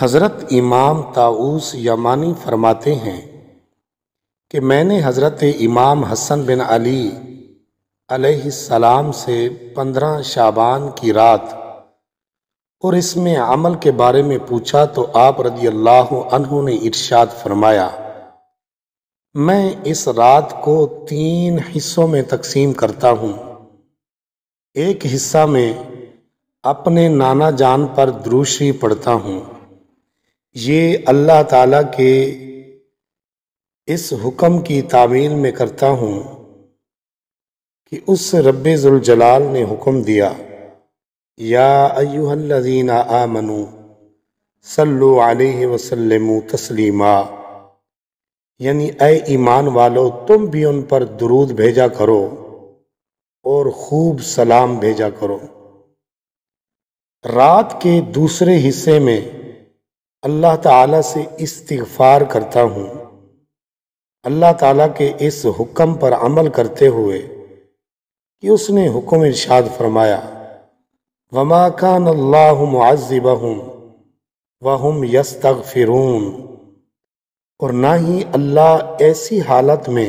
हज़रत इमाम ताऊस यमानी फरमाते हैं कि मैंने हज़रत इमाम हसन बिन अली सलाम से पंद्रह शाबान की रात और इसमें अमल के बारे में पूछा तो आप रदी अल्लाह ने इरशाद फरमाया मैं इस रात को तीन हिस्सों में तकसीम करता हूँ एक हिस्सा में अपने नाना जान पर द्रूशी पढ़ता हूँ ये अल्लाह ताला के इस हुक्म की तामील में करता हूँ कि उस जलाल ने हुक्म दिया या अयुहल्लजीना आमनु सल्लु अलैहि वसल्लम तस्लीमा यानी ए ईमान वालो तुम भी उन पर दरूद भेजा करो और खूब सलाम भेजा करो रात के दूसरे हिस्से में अल्लाह ताला से इस्तिगफार करता हूँ अल्लाह ताला के इस हुक्म पर अमल करते हुए कि उसने हुक्म इरशाद फरमाया वमा खान अल्लाह मुआज़िबहम वहम यस्तगफ़िरून और ना ही अल्लाह ऐसी हालत में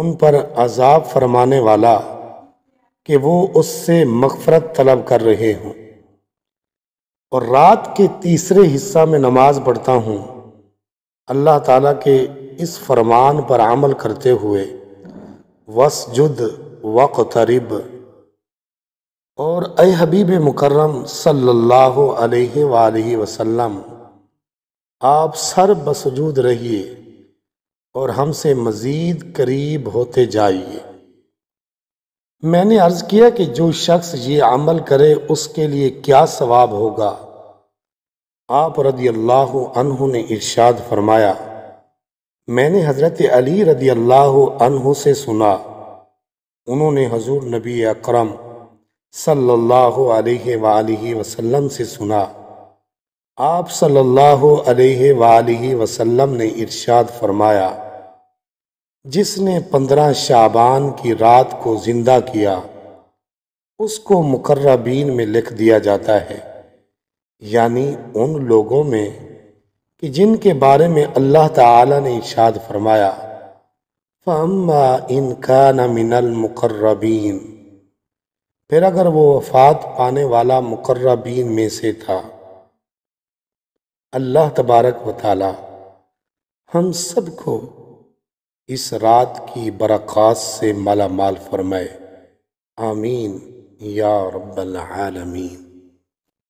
उन पर अजाब फरमाने वाला कि वो उससे मगफरत तलब कर रहे हों और रात के तीसरे हिस्सा में नमाज पढ़ता हूँ अल्लाह ताला के इस फरमान पर अमल करते हुए वसजुद वक़तरब और ए हबीब मुकर्रम सल्लल्लाहु अलैहि अलैहि वसल्लम आप सर बसजूद रहिए और हमसे मज़ीद करीब होते जाइए मैंने अर्ज किया कि जो शख्स ये अमल करे उसके लिए क्या सवाब होगा आप रदी अल्लाह अनहु ने इरशाद फरमाया मैंने हज़रत अली रदी अल्लाह अनहु से सुना उन्होंने हजूर नबी अकरम सल्लल्लाहु अलैहि वसल्लम से सुना आप सल्लल्लाहु अलैहि वसल्लम ने इरशाद फरमाया जिसने पंद्रह शाबान की रात को ज़िंदा किया उसको मुकर्रबीन में लिख दिया जाता है यानी उन लोगों में कि जिनके बारे में अल्लाह ताला ने इशाद फरमाया फ़म्मा इनका न मिनल मुकर्रबीन फिर अगर वो वफात पाने वाला मुकर्रबीन में से था अल्लाह तबारक व ताली हम सबको इस रात की बरखास्त से माला माल फरमाए आमीन या रब्बल आलमीन